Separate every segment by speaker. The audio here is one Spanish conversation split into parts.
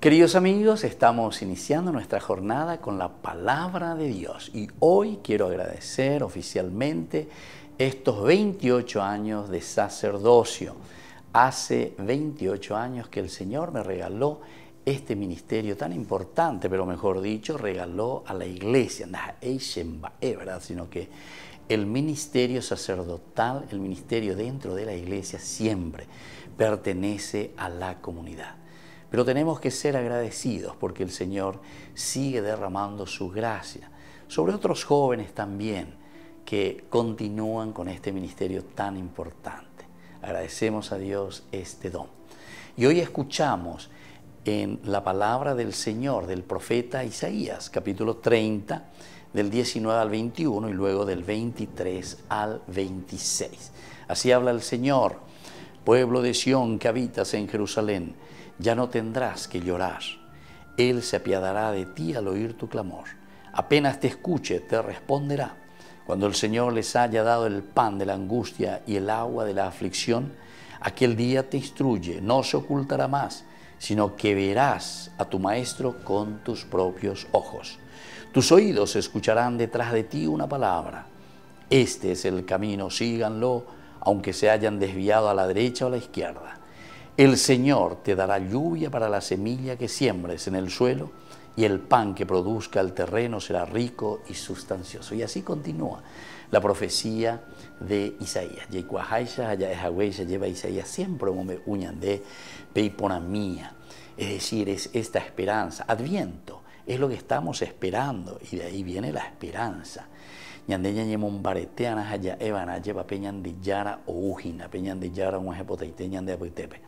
Speaker 1: Queridos amigos, estamos iniciando nuestra jornada con la palabra de Dios y hoy quiero agradecer oficialmente estos 28 años de sacerdocio. Hace 28 años que el Señor me regaló este ministerio tan importante, pero mejor dicho, regaló a la iglesia, sino que el ministerio sacerdotal, el ministerio dentro de la iglesia siempre pertenece a la comunidad. Pero tenemos que ser agradecidos porque el Señor sigue derramando su gracia sobre otros jóvenes también que continúan con este ministerio tan importante. Agradecemos a Dios este don. Y hoy escuchamos en la palabra del Señor, del profeta Isaías, capítulo 30, del 19 al 21 y luego del 23 al 26. Así habla el Señor. Pueblo de Sión que habitas en Jerusalén, ya no tendrás que llorar. Él se apiadará de ti al oír tu clamor. Apenas te escuche, te responderá. Cuando el Señor les haya dado el pan de la angustia y el agua de la aflicción, aquel día te instruye, no se ocultará más, sino que verás a tu Maestro con tus propios ojos. Tus oídos escucharán detrás de ti una palabra. Este es el camino, síganlo aunque se hayan desviado a la derecha o a la izquierda. El Señor te dará lluvia para la semilla que siembres en el suelo y el pan que produzca el terreno será rico y sustancioso. Y así continúa la profecía de Isaías. lleva Isaías siempre de peiponamía. Es decir, es esta esperanza. Adviento es lo que estamos esperando y de ahí viene la esperanza ñandeña ñanye mombarete ana haya eva na lleva peñan de yara o ujina peñan de yara un eje ñande apoitepe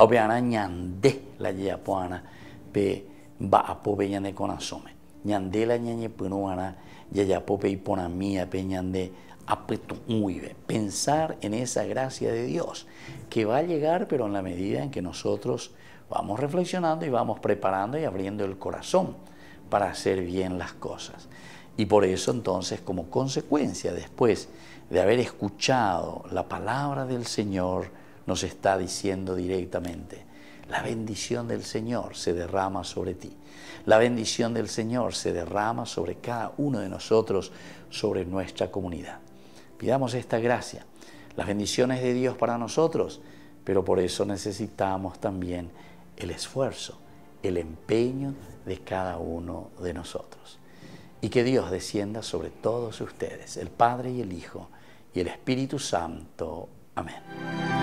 Speaker 1: hope ana ñande la pe ba peñan de conasome ñande la ñañe pino ana yeya pope y ponamía peñan de apetuuive pensar en esa gracia de Dios que va a llegar pero en la medida en que nosotros vamos reflexionando y vamos preparando y abriendo el corazón para hacer bien las cosas. Y por eso entonces, como consecuencia, después de haber escuchado la palabra del Señor, nos está diciendo directamente, la bendición del Señor se derrama sobre ti. La bendición del Señor se derrama sobre cada uno de nosotros, sobre nuestra comunidad. Pidamos esta gracia, las bendiciones de Dios para nosotros, pero por eso necesitamos también el esfuerzo, el empeño de cada uno de nosotros y que Dios descienda sobre todos ustedes, el Padre y el Hijo y el Espíritu Santo. Amén.